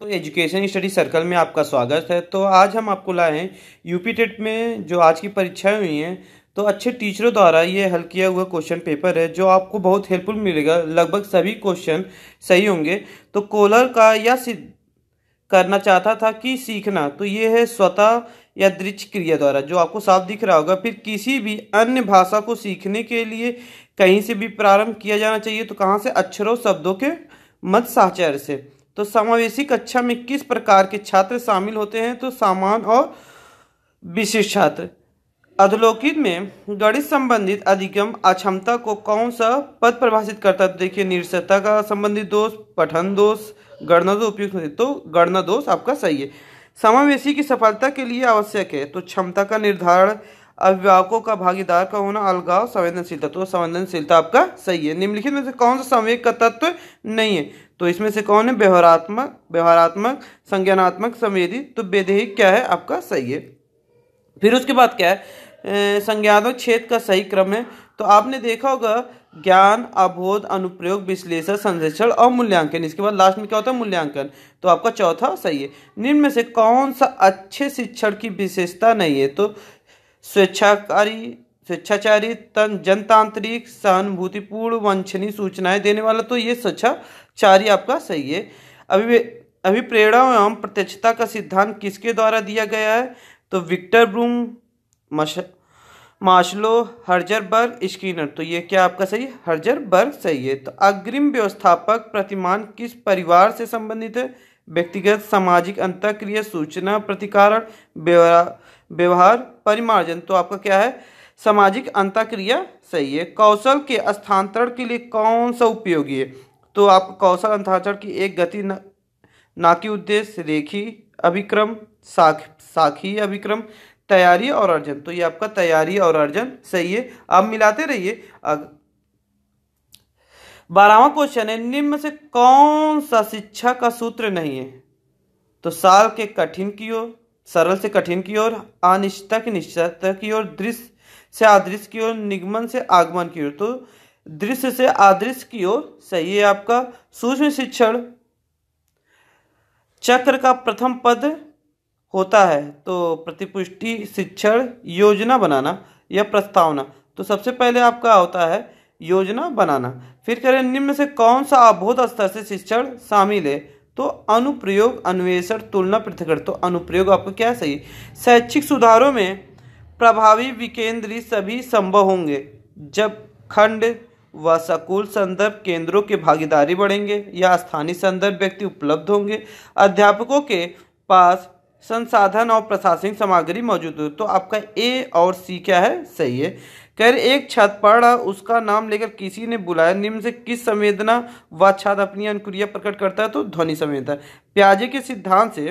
तो education study circle में आपका स्वागत है तो आज हम आपको लाए हैं यूपी टेट में जो आज की परीक्षाएं हुई हैं तो अच्छे टीचरों द्वारा ये हल किया हुआ क्वेश्चन पेपर है जो आपको बहुत हेल्पफुल मिलेगा लगभग सभी क्वेश्चन सही होंगे तो कोलर का या सिद्ध करना चाहता था कि सीखना तो ये है स्वतः या दृच क्रिया द्वारा जो आपको साफ दिख रहा होगा फिर किसी भी अन्य भाषा को सीखने के लिए कहीं से भी प्रारंभ किया जाना चाहिए तो कहाँ से अक्षरों शब्दों के मत साचार से तो समावेशी कक्षा में किस प्रकार के छात्र शामिल होते हैं तो सामान और विशिष्ट छात्र अधलोकित में गणित संबंधित अधिगम अक्षमता को कौन सा पद परिभाषित करता है तो देखिए निरसता का संबंधित दोष पठन दोष गणना दोष उपयुक्त तो गणना दोष आपका सही है समावेशी की सफलता के लिए आवश्यक है तो क्षमता का निर्धारण अभिभावकों का भागीदार का होना अलगाव संवेदनशीलता तो संवेदनशीलता आपका सही है निम्नलिखित में से कौन सा संवेद का तत्व नहीं है तो इसमें से कौन है व्यवहारात्मक व्यवहारात्मक संज्ञानात्मक संवेदी तो वेदेहिक क्या है आपका सही है फिर उसके बाद क्या है संज्ञात्मक क्षेत्र का सही क्रम है तो आपने देखा होगा ज्ञान अबोध अनुप्रयोग विश्लेषण संश्लेषण और मूल्यांकन इसके बाद लास्ट में क्या होता है मूल्यांकन तो आपका चौथा सही है निम्न में से कौन सा अच्छे शिक्षण की विशेषता नहीं है तो स्वेच्छाकारी स्वेच्छाचारी तन जनतांत्रिक सहानुभूतिपूर्ण वंचनीय सूचनाएं देने वाला तो ये स्वच्छा चार ही आपका सही है अभी अभिप्रेरणा एवं प्रत्यक्षता का सिद्धांत किसके द्वारा दिया गया है तो विक्टर ब्रूम मश मार्शलो बर्ग स्कीनर तो ये क्या आपका सही है हर्जर बर्ग सही है तो अग्रिम व्यवस्थापक प्रतिमान किस परिवार से संबंधित है व्यक्तिगत सामाजिक अंतक्रिया सूचना प्रतिकारण व्यवहार परिमार्जन तो आपका क्या है सामाजिक अंतक्रिया सही है कौशल के स्थानांतरण के लिए कौन सा उपयोगी है तो आपका कौशल अंथाचर की एक गति न ना कि उद्देश्य रेखी अभिक्रम साख साखी अभिक्रम तैयारी और अर्जन तो ये आपका तैयारी और अर्जन सही है आप मिलाते रहिए बारहवा क्वेश्चन है निम्न से कौन सा शिक्षा का सूत्र नहीं है तो साल के कठिन की ओर सरल से कठिन की ओर अनिश्चित की निश्चित की ओर दृश्य से आदृश्य की ओर निगमन से आगमन की ओर तो दृश्य से आदृश्य की ओर सही है आपका सूक्ष्म शिक्षण चक्र का प्रथम पद होता है तो प्रतिपुष्टि शिक्षण योजना बनाना या प्रस्तावना तो सबसे पहले आपका होता है योजना बनाना फिर करें निम्न से कौन सा अभूत स्तर से शिक्षण शामिल है तो अनुप्रयोग अन्वेषण तुलना पृथकरण तो अनुप्रयोग आपको क्या सही शैक्षिक सुधारों में प्रभावी विकेंद्रीय सभी संभव होंगे जब खंड व सकूल संदर्भ केंद्रों के भागीदारी बढ़ेंगे या स्थानीय संदर्भ व्यक्ति उपलब्ध होंगे अध्यापकों के पास संसाधन और प्रशासनिक सामग्री मौजूद हो तो आपका ए और सी क्या है सही है रहे एक छात्र पढ़ा उसका नाम लेकर किसी ने बुलाया निम्न से किस संवेदना व छात्र अपनी अनुक्रिया प्रकट करता है तो ध्वनि संवेदना प्याजे के सिद्धांत से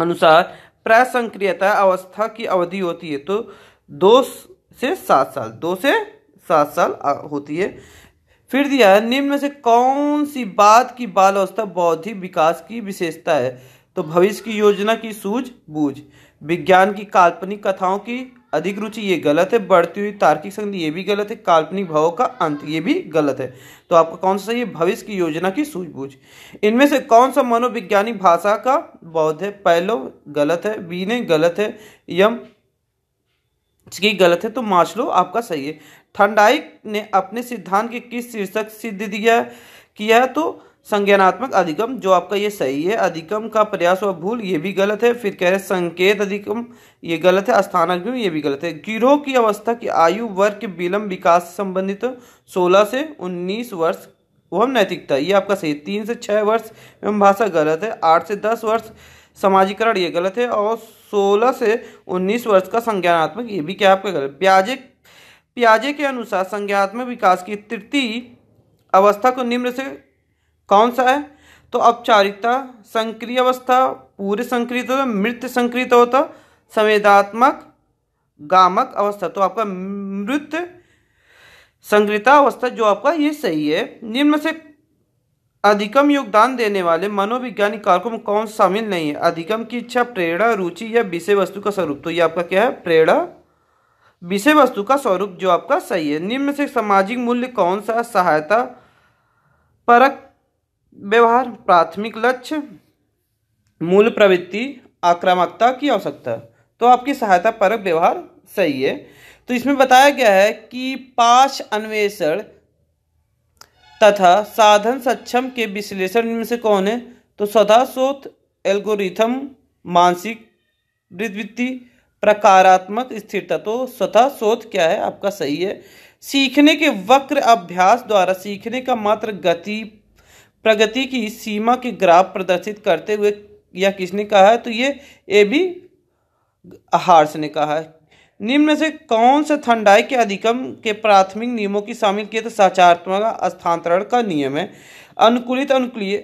अनुसार प्रसंक्रियता अवस्था की अवधि होती है तो दो से सात साल दो से सात साल होती है फिर दिया है निम्न में से कौन सी बात की बाल अवस्था बौद्धिक विकास की विशेषता है तो भविष्य की योजना की सूझ बूझ विज्ञान की काल्पनिक कथाओं की अधिक रुचि ये गलत है बढ़ती हुई तार्किक संधि ये भी गलत है काल्पनिक भावों का अंत ये भी गलत है तो आपका कौन सा ये भविष्य की योजना की सूझबूझ इनमें से कौन सा मनोविज्ञानिक भाषा का बौद्ध है पहलो गलत है बीने गलत है यम की गलत है तो माछ लो आपका सही है थंडाइक ने अपने सिद्धांत के किस शीर्षक सिद्ध दिया किया तो संज्ञानात्मक अधिगम जो आपका ये सही है अधिगम का प्रयास व भूल ये भी गलत है फिर कह रहे संकेत अधिकम ये गलत है स्थानागम ये भी गलत है गिरोह की अवस्था की आयु वर्ग के विलंब विकास से संबंधित 16 से 19 वर्ष वह नैतिकता ये आपका सही तीन से छः वर्ष एवं भाषा गलत है आठ से दस वर्ष समाजीकरण ये गलत है और सोलह से उन्नीस वर्ष का संज्ञानात्मक ये भी क्या आपका गलत ब्याजिक पियाजे के अनुसार संज्ञात्मक विकास की तृतीय अवस्था को निम्न से कौन सा है तो औपचारिकता संक्रिय अवस्था पूर्व संक्रित होता मृत संक्रित होता संवेदात्मक गामक अवस्था तो आपका मृत संक्रिता अवस्था जो आपका ये सही है निम्न से अधिकम योगदान देने वाले मनोविज्ञानिक कारकों में कौन शामिल नहीं है अधिकम की इच्छा प्रेरणा रुचि या विषय वस्तु का स्वरूप तो ये आपका क्या है प्रेरणा विषय वस्तु का स्वरूप जो आपका सही है निम्न से सामाजिक मूल्य कौन सा सहायता परक व्यवहार प्राथमिक लक्ष्य मूल प्रवृत्ति आक्रामकता की आवश्यकता तो आपकी सहायता परक व्यवहार सही है तो इसमें बताया गया है कि पाश अन्वेषण तथा साधन सक्षम के विश्लेषण में से कौन है तो सदा शोध एल्गोरिथम मानसिक वृत्ति प्रकारात्मक स्थिरता तो स्वतः शोध क्या है आपका सही है सीखने के वक्र अभ्यास द्वारा सीखने का मात्र गति प्रगति की सीमा के ग्राफ प्रदर्शित करते हुए या किसने कहा है तो ये ए बी हार्स ने कहा है निम्न से कौन से ठंडाई के अधिकम के प्राथमिक नियमों की शामिल किए तो सचारात्मक स्थानांतरण का नियम है अनुकूलित अनुकूलीय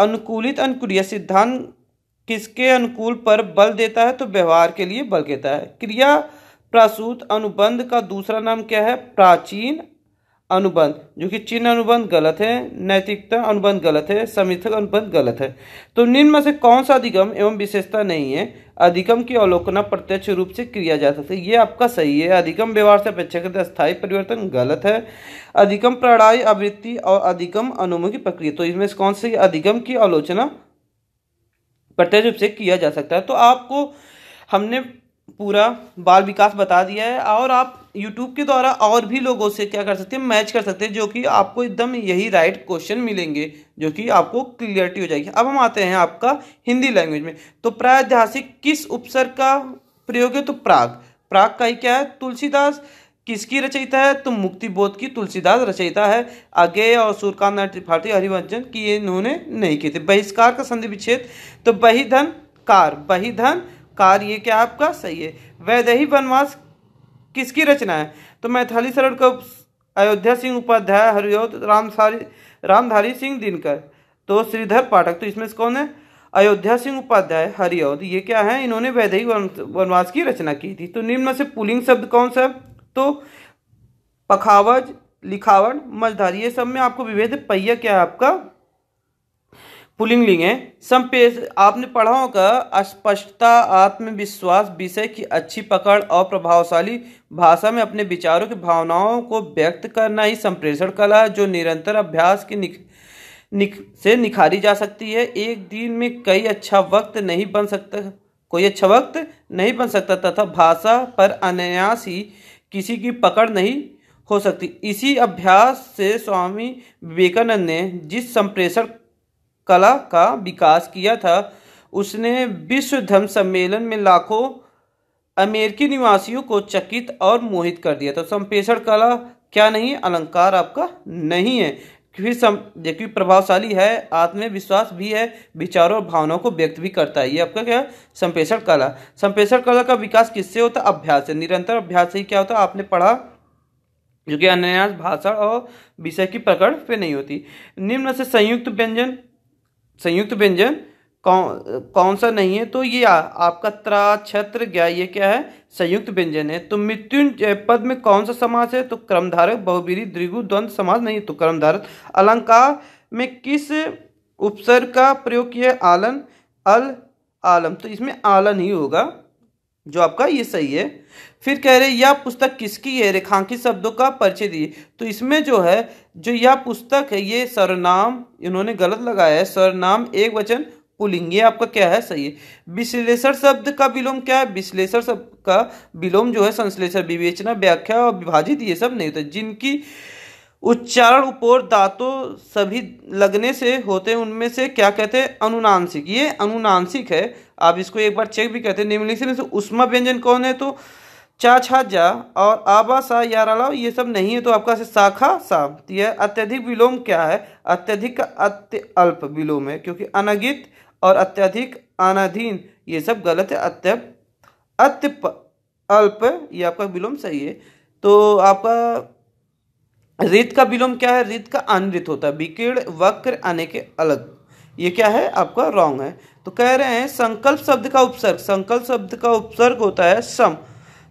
अनुकूलित अनुकूलीय सिद्धांत किसके अनुकूल पर बल देता है तो व्यवहार के लिए बल देता है क्रिया प्रासूत अनुबंध का दूसरा नाम क्या है प्राचीन अनुबंध जो कि चिन्ह अनुबंध गलत है नैतिकता अनुबंध गलत है समिथक अनुबंध गलत है तो निम्न में से कौन सा अधिगम एवं विशेषता नहीं है अधिगम की अवलोकना प्रत्यक्ष रूप से किया जा सकता है ये आपका सही है अधिकम व्यवहार से अपेक्षाकृत स्थायी परिवर्तन गलत है अधिकम प्रणाली आवृत्ति और अधिकम अनुमुखी प्रक्रिया तो इसमें से कौन सी अधिगम की आलोचना प्रत्यक्ष रूप से किया जा सकता है तो आपको हमने पूरा बाल विकास बता दिया है और आप यूट्यूब के द्वारा और भी लोगों से क्या कर सकते हैं मैच कर सकते हैं जो कि आपको एकदम यही राइट क्वेश्चन मिलेंगे जो कि आपको क्लियरिटी हो जाएगी अब हम आते हैं आपका हिंदी लैंग्वेज में तो प्रायतिहासिक किस उपसर का प्रयोग है तो प्राग प्राग का ही क्या है तुलसीदास किसकी रचयिता है तो मुक्ति बोध की तुलसीदास रचयिता है अगे और सूर्यकांत त्रिपाठी हरिवंजन की ये इन्होंने नहीं किए थे बहिष्कार का संधि विच्छेद तो बहिधन कार बहिधन कार ये क्या आपका सही है वैदही वनवास किसकी रचना है तो मैथाली शरण को अयोध्या सिंह उपाध्याय हरिद राम रामधारी सिंह दिनकर तो श्रीधर पाठक तो इसमें से कौन है अयोध्या सिंह उपाध्याय हरिओत ये क्या है इन्होंने वैदही वनवास की रचना की थी तो निम्न से पुलिंग शब्द कौन सा तो पखावज लिखावट मझधारी ये सब में आपको विभेद पहिया क्या है आपका लिंग है संपेश आपने पढ़ा होगा अस्पष्टता आत्मविश्वास विषय की अच्छी पकड़ और प्रभावशाली भाषा में अपने विचारों की भावनाओं को व्यक्त करना ही संप्रेषण कला है जो निरंतर अभ्यास की निख निख से निखारी जा सकती है एक दिन में कई अच्छा वक्त नहीं बन सकता कोई अच्छा वक्त नहीं बन सकता तथा भाषा पर अनायास ही किसी की पकड़ नहीं हो सकती इसी अभ्यास से स्वामी विवेकानंद ने जिस संप्रेषण कला का विकास किया था उसने विश्व धर्म सम्मेलन में लाखों अमेरिकी निवासियों को चकित और मोहित कर दिया था संप्रेषण कला क्या नहीं अलंकार आपका नहीं है फिर सम देखिए प्रभावशाली है आत्मविश्वास भी है विचारों और भावनाओं को व्यक्त भी करता है ये आपका क्या है संप्रेषण कला संप्रेषण कला का विकास किससे होता है अभ्यास से निरंतर अभ्यास से ही क्या होता है आपने पढ़ा जो कि अन्य भाषा और विषय की पकड़ पे नहीं होती निम्न से संयुक्त व्यंजन संयुक्त व्यंजन कौन कौन सा नहीं है तो ये आ, आपका त्रा छत्र ज्ञा ये क्या है संयुक्त व्यंजन है तो मृत्यु पद में कौन सा समास है तो क्रमधारक बहुबीरी द्विगु द्वंद समास नहीं तो क्रमधारक अलंकार में किस उपसर्ग का प्रयोग किया आलन अल आलम तो इसमें आलन ही होगा जो आपका ये सही है फिर कह रहे यह पुस्तक किसकी है रेखांकित शब्दों का परिचय दिए तो इसमें जो है जो यह पुस्तक है ये सरनाम इन्होंने गलत लगाया है सरनाम एक वचन पुलिंग ये आपका क्या है सही है विश्लेषण शब्द का विलोम क्या है विश्लेषण शब्द का विलोम जो है संश्लेषण विवेचना व्याख्या और विभाजित ये सब नहीं होता जिनकी उच्चारण उपोर दांतों सभी लगने से होते हैं उनमें से क्या कहते हैं अनुनांशिक ये अनुनांसिक है आप इसको एक बार चेक भी कहते हैं निम्नलिखित में से उष्मा व्यंजन कौन है तो चा छा जा और आबा सा या राला ये सब नहीं है तो आपका से शाखा सा तो यह अत्यधिक विलोम क्या है अत्यधिक अत्य अल्प विलोम है क्योंकि अनगित और अत्यधिक अनाधीन ये सब गलत है अत्य अत्य अल्प ये आपका विलोम सही है तो आपका रित का विलोम क्या है रीत का अनरित होता है विकीर्ण वक्र आने के अलग ये क्या है आपका रॉन्ग है तो कह रहे हैं संकल्प शब्द का उपसर्ग संकल्प शब्द का उपसर्ग होता है सम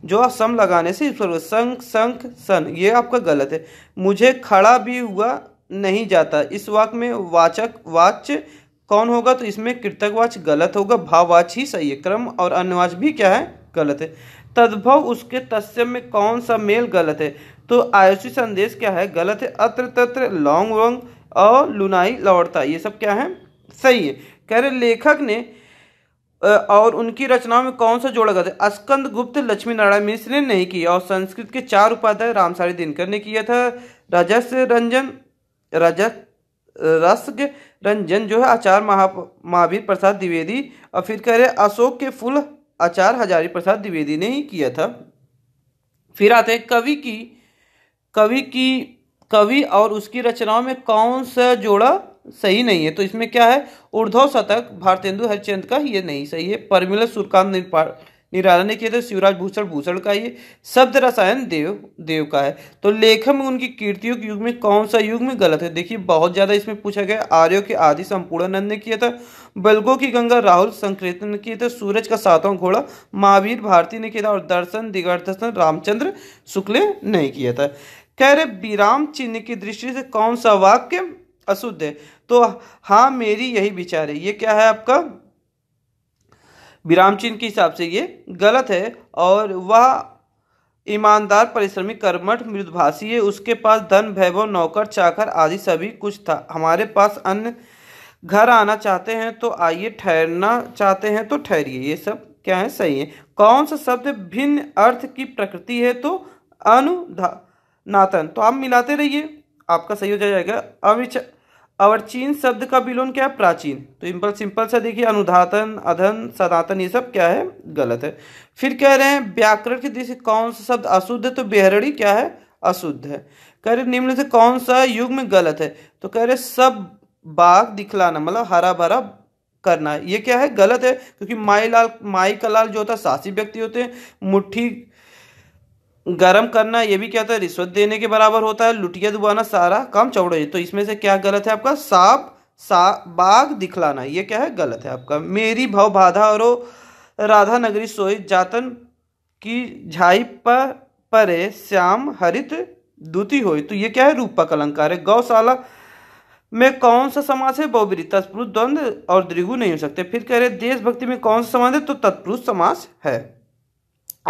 जो आप सम लगाने से उपसर्ग संख संख सन ये आपका गलत है मुझे खड़ा भी हुआ नहीं जाता इस वाक में वाचक वाच कौन होगा तो इसमें कृतकवाच गलत होगा भाववाच ही सही है क्रम और अन्यवाच भी क्या है गलत है तद्भव उसके तस्य में कौन सा मेल गलत है तो आयुषी संदेश क्या है गलत है अत्र तत्र लौंग वंग और लुनाई लौटता ये सब क्या है सही है कह रहे लेखक ने और उनकी रचनाओं में कौन सा जोड़ा गया था अस्कंद गुप्त लक्ष्मी नारायण मिश्र ने नहीं किया और संस्कृत के चार उपाध्याय रामसारी दिनकर ने किया था रजस रंजन रजस रस्ग रंजन जो है आचार महा महावीर प्रसाद द्विवेदी और फिर कह रहे अशोक के फूल आचार हजारी प्रसाद द्विवेदी ने ही किया था फिर आते हैं कवि की कवि की कवि और उसकी रचनाओं में कौन सा जोड़ा सही नहीं है तो इसमें क्या है ऊर्धव शतक भारतेंदु हरिचंद का ये नहीं सही है परमिल सुरकांत निराला ने किया था शिवराज भूषण भूषण का ये शब्द रसायन देव देव का है तो लेखन में उनकी कीर्तियों के युग में कौन सा युग में गलत है देखिए बहुत ज़्यादा इसमें पूछा गया आर्यों के आदि संपूर्णानंद ने किया था बलगो की गंगा राहुल संकृत ने किया था सूरज का सातवां घोड़ा महावीर भारती ने किया था और दर्शन दिगर दर्शन रामचंद्र शुक्ल ने किया था कह रहे विराम चिन्ह की दृष्टि से कौन सा वाक्य अशुद्ध है तो हाँ मेरी यही विचार है ये क्या है आपका विराम चिन्ह के हिसाब से ये गलत है और वह ईमानदार परिश्रमी कर्मठ मृदभाषी है उसके पास धन वैभव नौकर चाकर आदि सभी कुछ था हमारे पास अन्य घर आना चाहते हैं तो आइए ठहरना चाहते हैं तो ठहरिए ये सब क्या है सही है कौन सा शब्द भिन्न अर्थ की प्रकृति है तो अनुधा नातन तो आप मिलाते रहिए आपका सही हो जाएगा अविचार चीन शब्द का विलोन क्या है प्राचीन तो इम्पल सिंपल सा देखिए अनुधातन अधन सनातन ये सब क्या है गलत है फिर कह रहे हैं व्याकरण की दृष्टि कौन सा शब्द अशुद्ध है तो बेहरड़ी क्या है अशुद्ध है कह रहे निम्न से कौन सा युग में गलत है तो कह रहे सब बाग दिखलाना मतलब हरा भरा करना ये क्या है गलत है क्योंकि माई लाल माई का लाल जो होता है सासी व्यक्ति होते हैं मुठ्ठी गर्म करना ये भी क्या होता है रिश्वत देने के बराबर होता है लुटिया दुबाना सारा काम चौड़े तो इसमें से क्या गलत है आपका सांप सा बाघ दिखलाना ये क्या है गलत है आपका मेरी भाव बाधा और राधा नगरी सोई जातन की झाई पर परे श्याम हरित दूती हो तो ये क्या है रूपक अलंकार है गौशाला में कौन सा समाज है बहुबरी तत्पुरुष द्वंद और द्रिगु नहीं हो सकते फिर कह रहे देशभक्ति में कौन सा समाज है तो तत्पुरुष समाज है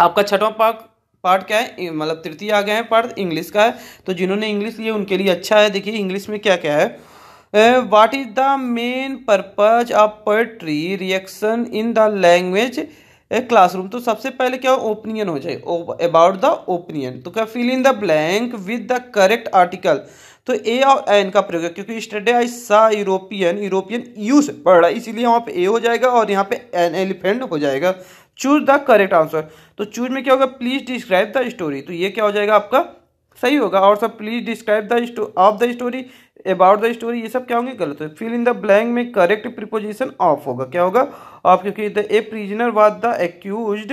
आपका छठवां पाक पार्ट क्या है मतलब तृतीय आ गए हैं पार्ट इंग्लिश का है तो जिन्होंने इंग्लिश लिए उनके लिए अच्छा है देखिए इंग्लिश में क्या क्या है what is the main purpose of poetry reaction in the language classroom तो सबसे पहले क्या ओपिनियन हो जाए अबाउट द ओपिनियन तो क्या fill in the blank with the correct article तो ए और एन का प्रयोग है क्योंकि स्टडे आई सा यूरोपियन यूरोपियन यूज पढ़ रहा है इसीलिए वहाँ पे ए हो जाएगा और यहाँ पे एन एलिफेंट हो जाएगा चूज द करेक्ट आंसर तो चूज में क्या होगा प्लीज डिस्क्राइब द स्टोरी तो ये क्या हो जाएगा आपका सही होगा और सब please describe the of the story about the story ये सब क्या होंगे गलत होंगे फिल इन द ब्लैंक में करेक्ट प्रिपोजिशन ऑफ होगा क्या होगा ऑफ क्योंकि the a prisoner was the accuse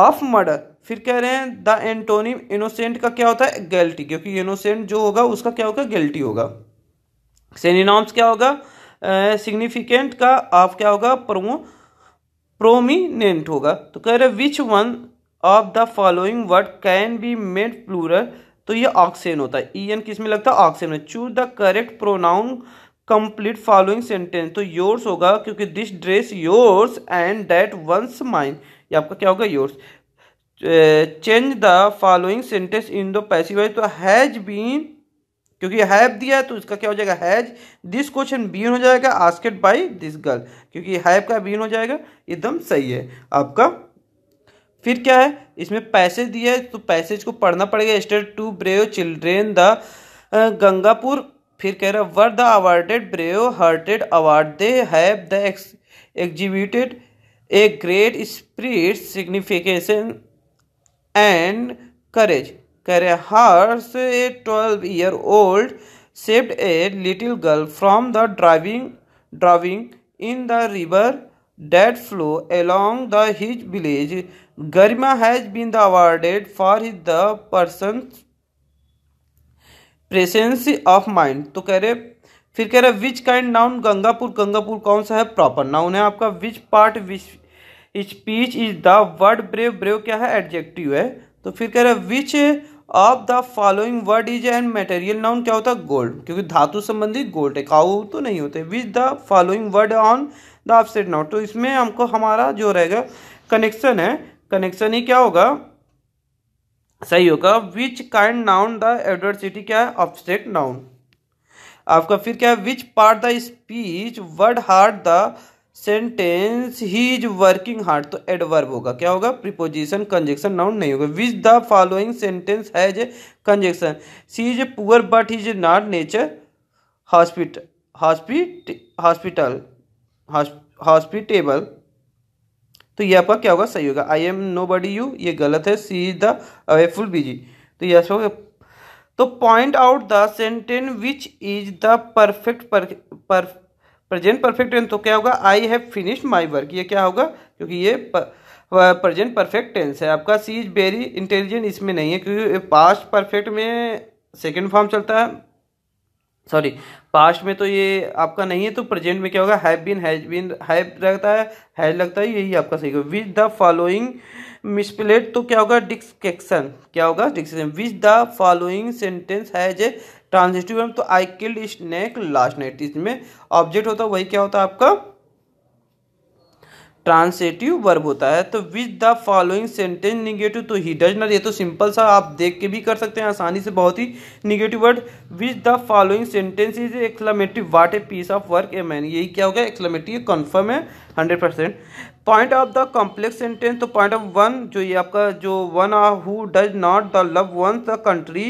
of murder फिर कह रहे हैं द एंटोनिम इनोसेंट का क्या होता है गैल्टी क्योंकि इनोसेंट जो होगा उसका क्या होगा गैल्टी होगा सेनिनॉम्स क्या होगा सिग्निफिकेंट का ऑफ क्या होगा प्रमो प्रोमिनेंट होगा तो कह रहे which one of the following word can be made plural तो ये ऑक्सेन होता है ई e एन किस में लगता है ऑक्सेन में choose the correct pronoun complete following sentence तो योर्स होगा क्योंकि this dress yours and that one's mine ये आपका क्या होगा yours change the following sentence into passivise तो हैज बीन क्योंकि हैव दिया है तो इसका क्या हो जाएगा हैज दिस क्वेश्चन बीन हो जाएगा आस्केट बाई दिस गर्ल क्योंकि हैव का बीन हो जाएगा एकदम सही है आपका फिर क्या है इसमें पैसेज दिया है तो पैसेज को पढ़ना पड़ेगा state to brave children the Gangapur फिर कह रहा है were the awarded brave hearted award they have the exhibited a great spirit signification and courage कह रहे here's a twelve year old saved a little girl from the driving driving in the river dead flow along the his village Garima has been the awarded for his the person presence of mind तो कह रहे फिर कह रहे which kind noun Gangapur Gangapur कौन सा है proper noun है आपका which part which speech is the word brave brave क्या है एडजेक्टिव है तो फिर कह रहे which of the following word is an material noun क्या होता है गोल्ड क्योंकि धातु संबंधी गोल्ड है काऊ तो नहीं होते which the following word on the offset noun तो इसमें हमको हमारा जो रहेगा कनेक्शन है कनेक्शन ही क्या होगा सही होगा which kind noun the adversity क्या है ऑफसेट नाउन आपका फिर क्या है which part the speech word heart the sentence he is working hard तो एडवर्ब होगा क्या होगा प्रिपोजिशन कंजेक्शन नाउन नहीं होगा which the following sentence has a conjunction she is a poor but is not nature hospital hospital hospitable तो ये आपका क्या होगा सही होगा I am nobody you ये गलत है she is the awful busy तो हो होगा तो point out the sentence which is the perfect पर प्रेजेंट परफेक्ट टेंस तो क्या होगा I have finished my work ये क्या होगा क्योंकि ये प्रेजेंट परफेक्ट टेंस है आपका सी इज वेरी इंटेलिजेंट इसमें नहीं है क्योंकि पास्ट परफेक्ट में सेकेंड फॉर्म चलता है सॉरी पास्ट में तो ये आपका नहीं है तो प्रेजेंट में क्या होगा have been has been have लगता है हैज लगता है यही आपका सही होगा विच द फॉलोइंग मिसप्लेट तो क्या होगा डिस्केक्शन क्या होगा डिस्केक्शन which the following sentence has a transitive तो I killed snake last night इसमें ऑब्जेक्ट होता है वही क्या होता है आपका ट्रांसेटिव वर्ब होता है तो with the following sentence negative तो ही डज नॉट ये तो सिंपल सा आप देख के भी कर सकते हैं आसानी से बहुत ही negative word with the following sentence is exclamative what a piece of work a man यही क्या हो गया कन्फर्म है hundred percent point of the complex sentence तो पॉइंट ऑफ वन जो ये आपका जो one who does not the love one the country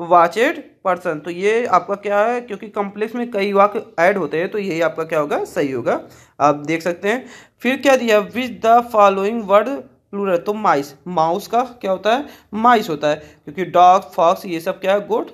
watched person तो ये आपका क्या है क्योंकि कॉम्प्लेक्स में कई वाक्य ऐड होते हैं तो यही आपका क्या होगा सही होगा आप देख सकते हैं फिर क्या दिया which the following word plural तो माइस माउस का क्या होता है माइस होता है क्योंकि डॉग फॉक्स ये सब क्या है गोट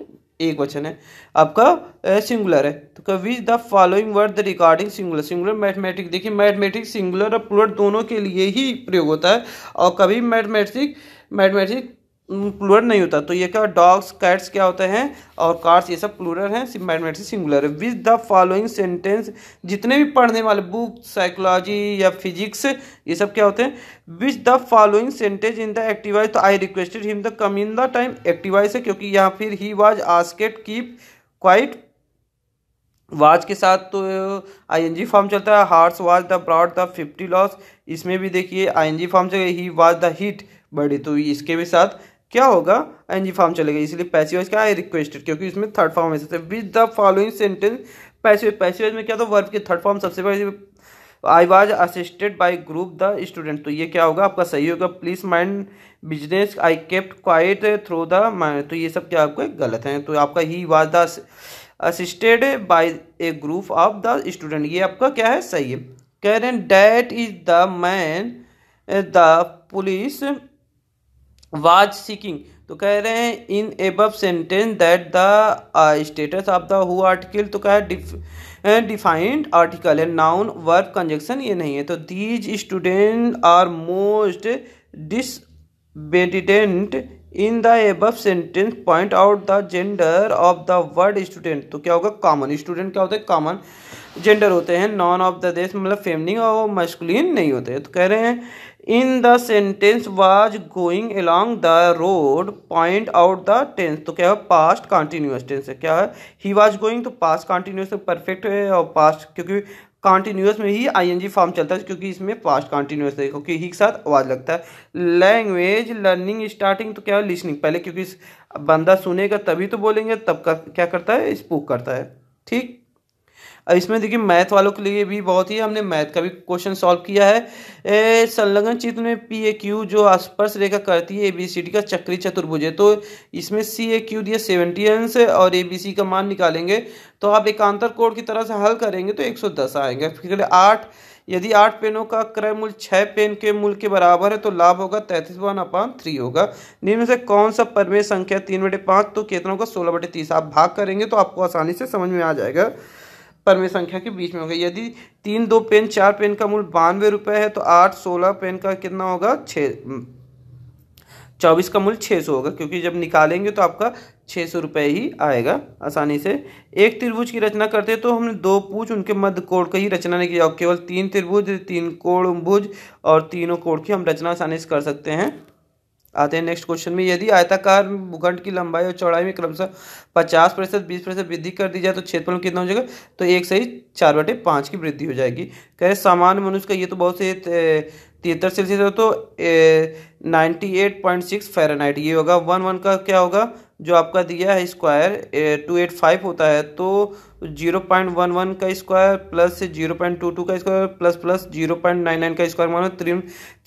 एक वचन है आपका सिंगुलर है तो which the following word the regarding singular singular mathematic देखिए मैथमेटिक सिंगुलर और प्लूरल दोनों के लिए ही प्रयोग होता है और कभी मैथमेटिक मैथमेटिक प्लूरल नहीं होता तो ये क्या डॉग्स कैट्स क्या होते हैं और कार्स ये सब प्लूरल हैं सिम्बाइनमेट से सिंगुलर है विद द फॉलोइंग सेंटेंस जितने भी पढ़ने वाले बुक साइकोलॉजी या फिजिक्स ये सब क्या होते हैं with the following sentence in the activise तो I requested him the come in the time activise है क्योंकि यहाँ फिर he was asked keep quiet was के साथ तो आई एन जी फॉर्म चलता है horse was the broad the fifty loss इसमें भी देखिए आई एन जी फॉर्म चलेगा ही वाज द हिट बड़ी तो इसके भी साथ क्या होगा एनजी फॉर्म चलेगा इसलिए पैसिव क्या है रिक्वेस्टेड क्योंकि इसमें थर्ड फॉर्म है with the following sentence passive passive में क्या था वर्ब के थर्ड फॉर्म सबसे पहले I was assisted by group the student तो ये क्या होगा आपका सही होगा please mind business I kept quiet through the mind तो ये सब क्या आपको गलत है तो आपका he was the assisted by a group of the student ये आपका क्या है सही है कह रहे हैं that is the man the police was seeking तो कह रहे हैं in above sentence that the status of the who article तो कहा डिफाइंड आर्टिकल है नाउन वर्ब कंजक्शन ये नहीं है तो these student are most disobedient in the above sentence point out the gender of the word student तो क्या होगा कॉमन स्टूडेंट क्या होता है कॉमन जेंडर होते हैं नॉन ऑफ द देश मतलब फेमनिंग और मस्कुलिन नहीं होते तो कह रहे हैं in the sentence was going along the road point out the tense तो क्या है पास्ट कॉन्टिन्यूस टेंस है क्या है ही वाज गोइंग तो पास्ट कॉन्टिन्यूस परफेक्ट है और पास्ट क्योंकि कॉन्टीन्यूस में ही आईएनजी फॉर्म चलता है क्योंकि इसमें पास्ट कॉन्टीन्यूस है क्योंकि ही के साथ आवाज़ लगता है लैंग्वेज लर्निंग स्टार्टिंग तो क्या है लिसनिंग पहले क्योंकि बंदा सुनेगा तभी तो बोलेंगे तब कर, क्या करता है स्पूक करता है ठीक इसमें देखिए मैथ वालों के लिए भी बहुत ही हमने मैथ का भी क्वेश्चन सॉल्व किया है संलग्न चित्र में पी ए क्यू जो स्पर्श रेखा करती है ए बी सी डी का चक्री चतुर्भुज है तो इसमें सी ए क्यू दिया सेवेंटी और ए बी सी का मान निकालेंगे तो आप एकांतर कोड की तरह से हल करेंगे तो एक सौ दस आएंगे फिर आठ यदि आठ पेनों का क्रय मूल्य छः पेन के मूल्य के बराबर है तो लाभ होगा तैंतीस वन अपान थ्री होगा निम्न से कौन सा परमेय संख्या तीन बटे पाँच तो कितना का सोलह बटे तीस आप भाग करेंगे तो आपको आसानी से समझ में आ जाएगा परमेय संख्या के बीच में होगा यदि तीन दो पेन चार पेन का मूल्य बानवे रुपये है तो आठ सोलह पेन का कितना होगा छः हम्म, चौबीस का मूल्य छः सौ होगा क्योंकि जब निकालेंगे तो आपका छः सौ रुपये ही आएगा आसानी से एक त्रिभुज की रचना करते हैं तो हमने दो पूज उनके मध्य कोण का ही रचना नहीं किया केवल तीन त्रिभुज तीन कोण भुज और तीनों कोण की हम रचना आसानी से कर सकते हैं आते हैं नेक्स्ट क्वेश्चन में यदि आयताकार भूखंड की लंबाई और चौड़ाई में क्रमशः पचास प्रतिशत बीस प्रतिशत वृद्धि कर दी जाए तो क्षेत्रफल कितना हो जाएगा तो एक सही चार बटे पाँच की वृद्धि हो जाएगी कह रहे सामान्य मनुष्य का ये तो बहुत से तिहत्तर सेल्सियस हो तो ninety eight point six Fahrenheit ये होगा वन वन का क्या होगा जो आपका दिया है स्क्वायर टू एट फाइव होता है तो जीरो पॉइंट वन वन का square plus zero point two two का square plus plus zero point nine nine का स्क्वायर मानो three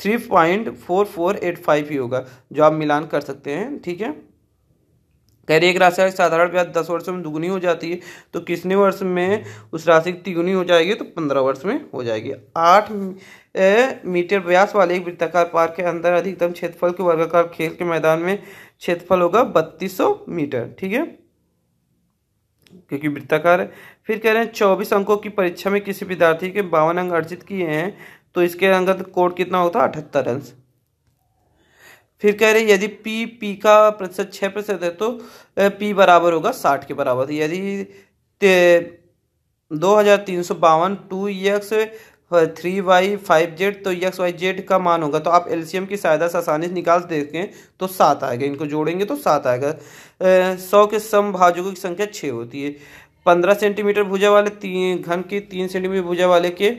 three point four four eight five ही होगा जो आप मिलान कर सकते हैं ठीक है कह रही एक राशि साधारण ब्याज दस वर्ष में दुगुनी हो जाती है तो कितने वर्ष में उस राशि की तिगुनी हो जाएगी तो पंद्रह वर्ष में हो जाएगी आठ मीटर व्यास वाले एक वृत्ताकार पार्क के अंदर अधिकतम क्षेत्रफल के वर्गाकार खेल के मैदान में क्षेत्रफल होगा बत्तीस मीटर ठीक है क्योंकि वृत्ताकार है फिर कह रहे हैं चौबीस अंकों की परीक्षा में किसी विद्यार्थी के बावन अंक अर्जित किए हैं तो इसके अंगत कोड कितना होता है अठहत्तर अंक फिर कह रहे हैं यदि पी पी का प्रतिशत छः प्रतिशत है तो पी बराबर होगा साठ के बराबर यदि दो हजार तीन सौ बावन two x e three y five z तो यक्स वाई जेड का मान होगा तो आप एलसीएम की सहायता से आसानी से निकाल देखें तो सात आएगा इनको जोड़ेंगे तो सात आएगा सौ के समभाजकों की संख्या छः होती है पंद्रह सेंटीमीटर भुजा वाले तीन घन के तीन सेंटीमीटर भुजा वाले के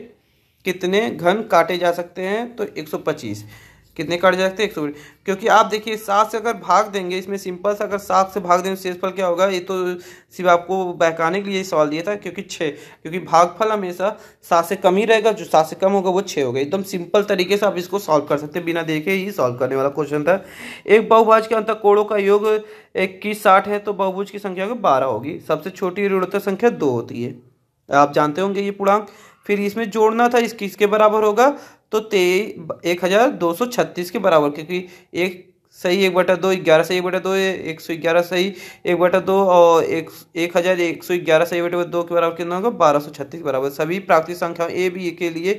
कितने घन काटे जा सकते हैं तो एक सौ पच्चीस कितने कट जाते हैं एक सौ क्योंकि आप देखिए सात से अगर भाग देंगे इसमें सिंपल से अगर सात से भाग देंगे शेष क्या होगा ये तो सिर्फ आपको बहकाने के लिए सवाल दिया था क्योंकि छः क्योंकि भागफल हमेशा सात से कम ही रहेगा जो सात से कम होगा वो छः होगा एकदम सिंपल तरीके से आप इसको सॉल्व कर सकते हैं बिना देखे ही सॉल्व करने वाला क्वेश्चन था एक बहुभाज के अंतर कोड़ों का योग इक्कीस साठ है तो बहुभुज की संख्या बारह होगी सबसे छोटी ऋणोत्तर संख्या दो होती है आप जानते होंगे ये पूर्णांक फिर इसमें जोड़ना था इस किसके बराबर होगा तो ते एक हज़ार दो सौ छत्तीस के बराबर क्योंकि एक सही एक बटा दो ग्यारह सही एक बटा दो एक सौ ग्यारह सही एक बटा दो और एक एक हज़ार एक सौ ग्यारह सही बटे दो के बराबर कितना होगा बारह सौ छत्तीस के बराबर सभी प्राकृतिक संख्या ए बी के लिए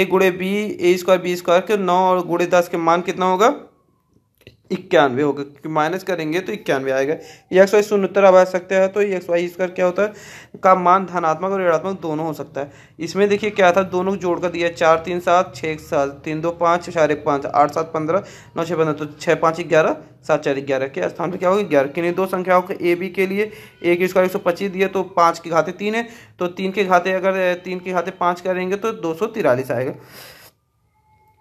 ए गुड़े b a square b square के नौ और गुड़े दस के मान कितना होगा इक्यानवे होगा क्योंकि माइनस करेंगे तो इक्यानवे आएगा एक्स वाई शून्य उत्तर अब आ सकते हैं तो एक्स वाई स्क्वायर क्या होता है का मान धनात्मक और ऋणात्मक दोनों हो सकता है इसमें देखिए क्या था दोनों को जोड़कर दिया चार तीन सात छः एक सात तीन दो पाँच चार एक पाँच आठ सात पंद्रह नौ छः पंद्रह तो छः पाँच ग्यारह सात चार ग्यारह के स्थान पर क्या होगा ग्यारह किन्हीं दो संख्याओं के ए बी के लिए एक स्क्वायर एक सौ पच्चीस दिया तो पाँच के घाते तीन है तो तीन के घाते अगर तीन के घाते पाँच करेंगे तो दो सौ तिरालीस आएगा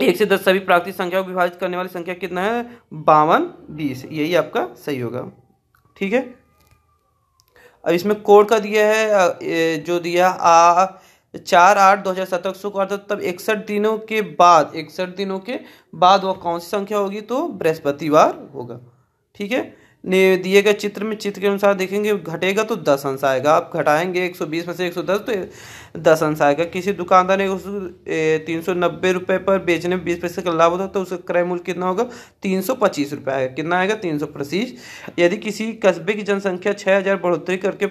एक से दस सभी प्राकृतिक संख्या को विभाजित करने वाली संख्या कितना है बावन बीस यही आपका सही होगा ठीक है अब इसमें कोड का दिया है जो दिया आ चार आठ दो हज़ार सत्रह सौ अर्थात तब इकसठ दिनों के बाद इकसठ दिनों के बाद वह कौन सी संख्या होगी तो बृहस्पतिवार होगा ठीक है दिए गए चित्र में चित्र के अनुसार देखेंगे घटेगा तो दस अंश आएगा आप घटाएंगे एक सौ बीस में से एक सौ दस तो दस अंश आएगा किसी दुकानदार ने उस तीन सौ नब्बे रुपये पर बेचने में बीस पैसे का लाभ होता तो उसका क्रय मूल्य कितना होगा तीन सौ पच्चीस रुपये आएगा कितना आएगा तीन सौ पच्चीस यदि किसी कस्बे की जनसंख्या छः हज़ार बढ़ोतरी करके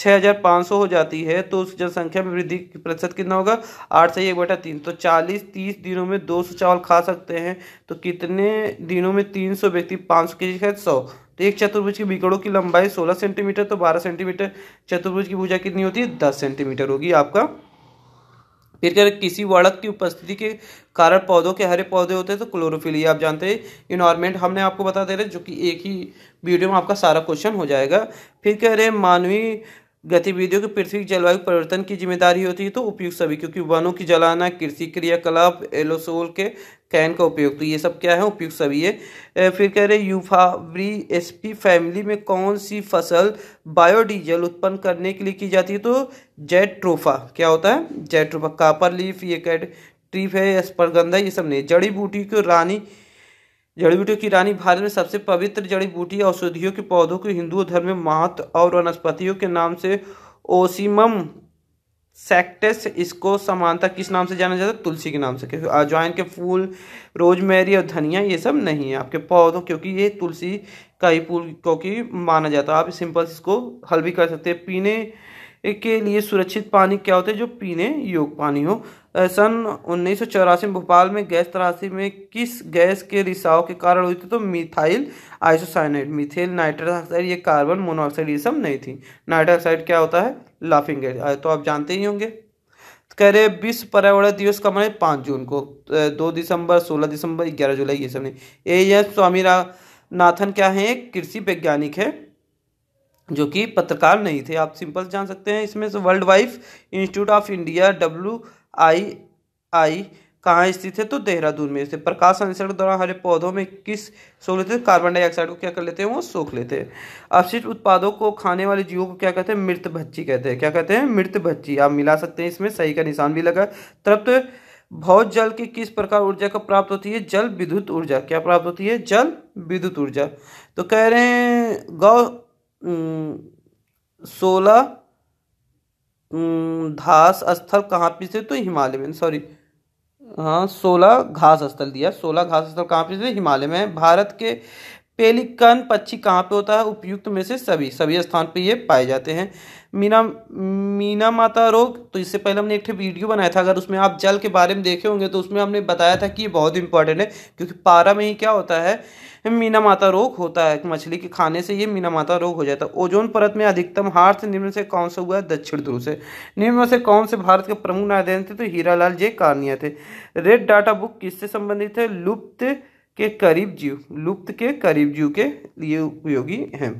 6,500 हो जाती है तो उस जनसंख्या में वृद्धि प्रतिशत कितना होगा आठ से एक बटा तीन तो 40 30 दिनों में 200 चावल खा सकते हैं तो कितने दिनों में 300 व्यक्ति 500 सौ के जी खाए सौ तो एक चतुर्भुज के बिगड़ों की लंबाई 16 सेंटीमीटर तो 12 सेंटीमीटर चतुर्भुज की भुजा कितनी होती है दस सेंटीमीटर होगी आपका फिर अगर किसी वर्णक की उपस्थिति के कारण पौधों के हरे पौधे होते हैं तो क्लोरोफिल ये आप जानते हैं इन्वायरमेंट हमने आपको बता दे रहे जो कि एक ही वीडियो में आपका सारा क्वेश्चन हो जाएगा फिर कह रहे मानवीय गतिविधियों के पृथ्वी की जलवायु परिवर्तन की जिम्मेदारी होती है तो उपयुक्त सभी क्योंकि वनों की जलाना कृषि क्रियाकलाप एलोसोल के कैन का उपयोग तो ये सब क्या है उपयुक्त सभी है फिर कह रहे एस एसपी फैमिली में कौन सी फसल बायोडीजल उत्पन्न करने के लिए की जाती है तो जेट्रोफा क्या होता है जेट्रोफा कापर लीफ ये कैट ट्रीफ है स्परगंधा ये सब नहीं जड़ी बूटी को रानी जड़ी बूटियों की रानी भारत में सबसे पवित्र जड़ी बूटी औषधियों के पौधों के हिंदू धर्म में महत्व और वनस्पतियों के नाम से ओसिमम सेक्टेस इसको समानता किस नाम से जाना जाता है तुलसी के नाम से क्योंकि अजवाइन के फूल रोजमेरी और धनिया ये सब नहीं है आपके पौधों क्योंकि ये तुलसी का ही फूल क्योंकि माना जाता है आप सिंपल इसको हल भी कर सकते हैं पीने के लिए सुरक्षित पानी क्या होता है जो पीने योग्य पानी हो सन उन्नीस में भोपाल में गैस तरासी में किस गैस के रिसाव के कारण हुई थी तो methyl isocyanate methyl nitroxide oxide ये कार्बन मोनोऑक्साइड ये सब नहीं थी नाइट्रोक्साइड ऑक्साइड क्या होता है लाफिंग गैस तो आप जानते ही होंगे कह रहे विश्व पर्यावरण दिवस का मनाए पाँच जून को दो दिसंबर सोलह दिसंबर ग्यारह जुलाई ये सब नहीं ए एस स्वामी क्या है कृषि वैज्ञानिक है जो कि पत्रकार नहीं थे आप सिंपल जान सकते हैं इसमें से world wife institute of India W I I कहाँ स्थित है तो देहरादून में स्थित प्रकाश संश्लेषण के दौरान हरे पौधों में किस सोख लेते हैं कार्बन डाइऑक्साइड को क्या कर लेते हैं वो सोख लेते हैं अपशिष्ट उत्पादों को खाने वाले जीवों को क्या कहते हैं मृत भच्ची कहते हैं क्या कहते हैं मृत भच्ची आप मिला सकते हैं इसमें सही का निशान भी लगा तो बहुत जल की किस प्रकार ऊर्जा का प्राप्त होती है जल विद्युत ऊर्जा क्या प्राप्त होती है जल विद्युत ऊर्जा तो कह रहे हैं गौ सोलह घास स्थल कहाँ पे से तो हिमालय में सॉरी हाँ सोलह घास स्थल दिया सोलह घास स्थल कहाँ पे से हिमालय में भारत के पेलिकन पक्षी कहाँ पे होता है उपयुक्त में से सभी सभी स्थान पे ये पाए जाते हैं मीना मीना माता रोग तो इससे पहले हमने एक वीडियो बनाया था अगर उसमें आप जल के बारे में देखे होंगे तो उसमें हमने बताया था कि ये बहुत इंपॉर्टेंट है क्योंकि पारा में ही क्या होता है मीना माता रोग होता है मछली के खाने से ये मीना माता रोग हो जाता है ओजोन परत में अधिकतम हार्थ निम्न से कौन सा हुआ है दक्षिण ध्रुव से निम्न से कौन से भारत के प्रमुख नायदेन थे तो लाल जे कारनिया थे रेड डाटा बुक किससे संबंधित है लुप्त के करीब जीव लुप्त के करीब जीव के लिए उपयोगी हैं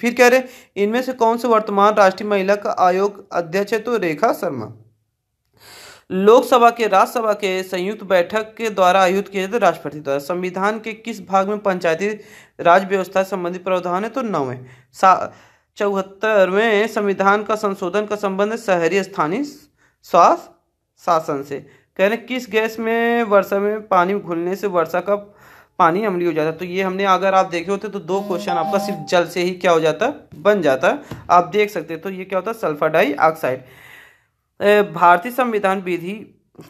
फिर कह रहे इनमें से कौन से वर्तमान राष्ट्रीय महिला का आयोग अध्यक्ष है तो रेखा शर्मा लोकसभा के राज्यसभा के संयुक्त बैठक के द्वारा आयोजित किए जाते राष्ट्रपति द्वारा संविधान के किस भाग में पंचायती राज व्यवस्था संबंधी प्रावधान है तो नौवें चौहत्तरवें संविधान का संशोधन का संबंध शहरी स्थानीय स्वास्थ्य शासन से कह रहे किस गैस में वर्षा में पानी घुलने से वर्षा का पानी अम्लीय हो जाता तो ये हमने अगर आप देखे होते तो दो क्वेश्चन आपका सिर्फ जल से ही क्या हो जाता बन जाता आप देख सकते तो ये क्या होता सल्फर डाई ऑक्साइड भारतीय संविधान विधि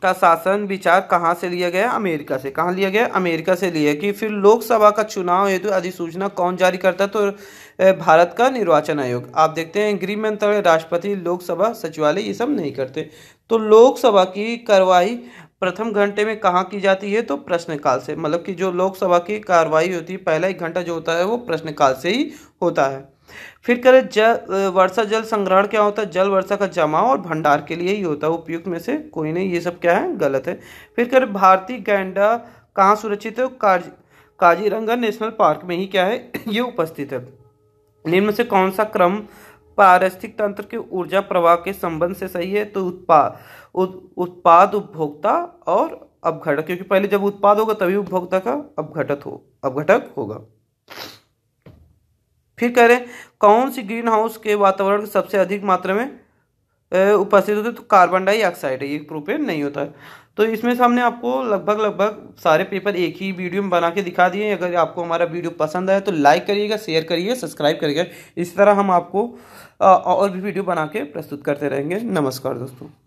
का शासन विचार कहाँ से लिया गया अमेरिका से कहाँ लिया गया अमेरिका से लिया कि फिर लोकसभा का चुनाव हेतु तो अधिसूचना कौन जारी करता तो भारत का निर्वाचन आयोग आप देखते हैं गृह मंत्रालय राष्ट्रपति लोकसभा सचिवालय ये सब नहीं करते तो लोकसभा की कार्रवाई प्रथम घंटे में कहाँ की जाती है तो प्रश्नकाल से मतलब कि जो लोकसभा की कार्रवाई होती है पहला एक घंटा जो होता है वो प्रश्नकाल से ही होता है फिर करें जल वर्षा जल संग्रहण क्या होता है जल वर्षा का जमाव और भंडार के लिए ही होता है उपयुक्त में से कोई नहीं ये सब क्या है गलत है फिर करें भारतीय गैंडा कहाँ सुरक्षित है काज काजीरंगा नेशनल पार्क में ही क्या है ये उपस्थित है निम्न से कौन सा क्रम पारिस्थितिक तंत्र के ऊर्जा प्रवाह के संबंध से सही है तो उत्पाद उत्पाद उपभोक्ता और अपघटक क्योंकि पहले जब उत्पाद होगा तभी उपभोक्ता का अपघटक हो अपघटक होगा फिर कह रहे हैं कौन सी ग्रीन हाउस के वातावरण सबसे अधिक मात्रा में उपस्थित होते तो कार्बन डाइऑक्साइड है ये प्रोपेन नहीं होता है तो इसमें से हमने आपको लगभग लगभग सारे पेपर एक ही वीडियो में बना के दिखा दिए अगर आपको हमारा वीडियो पसंद आए तो लाइक करिएगा शेयर करिएगा सब्सक्राइब करिएगा इस तरह हम आपको और भी वीडियो बना के प्रस्तुत करते रहेंगे नमस्कार दोस्तों